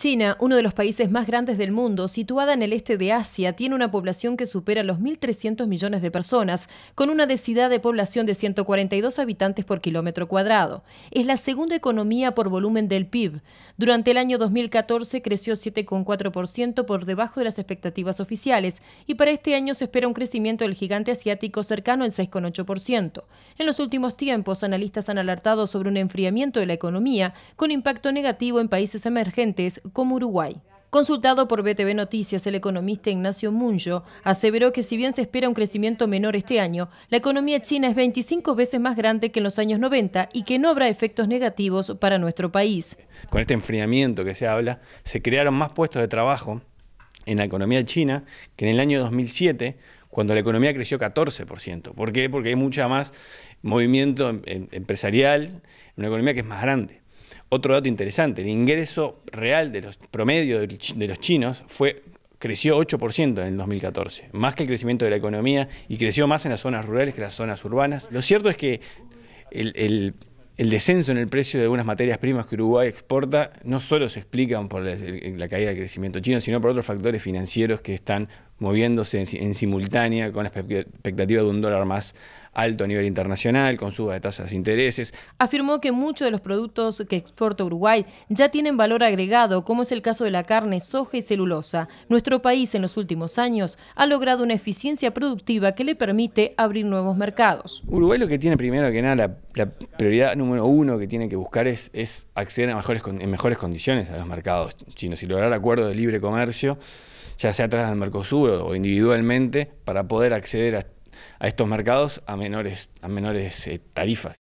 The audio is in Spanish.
China, uno de los países más grandes del mundo, situada en el este de Asia, tiene una población que supera los 1.300 millones de personas, con una densidad de población de 142 habitantes por kilómetro cuadrado. Es la segunda economía por volumen del PIB. Durante el año 2014 creció 7,4% por debajo de las expectativas oficiales y para este año se espera un crecimiento del gigante asiático cercano al 6,8%. En los últimos tiempos, analistas han alertado sobre un enfriamiento de la economía con impacto negativo en países emergentes como Uruguay. Consultado por BTV Noticias, el economista Ignacio Munyo aseveró que si bien se espera un crecimiento menor este año, la economía china es 25 veces más grande que en los años 90 y que no habrá efectos negativos para nuestro país. Con este enfriamiento que se habla, se crearon más puestos de trabajo en la economía china que en el año 2007, cuando la economía creció 14%. ¿Por qué? Porque hay mucha más movimiento em-, em-, empresarial en una economía que es más grande. Otro dato interesante, el ingreso real de los promedios de los chinos fue creció 8% en el 2014, más que el crecimiento de la economía y creció más en las zonas rurales que en las zonas urbanas. Lo cierto es que el, descenso en el precio de algunas materias primas que Uruguay exporta no solo se explica por la, la caída del crecimiento chino, sino por otros factores financieros que están moviéndose en, simultánea con la expectativa de un dólar más alto a nivel internacional, con suba de tasas de intereses. Afirmó que muchos de los productos que exporta Uruguay ya tienen valor agregado, como es el caso de la carne, soja y celulosa. Nuestro país en los últimos años ha logrado una eficiencia productiva que le permite abrir nuevos mercados. Uruguay lo que tiene primero que nada, la, prioridad número uno que tiene que buscar es, es acceder a mejores, en mejores condiciones a los mercados chinos y lograr acuerdos de libre comercio ya sea atrás del Mercosur o individualmente, para poder acceder a, estos mercados a menores, a menores eh, tarifas.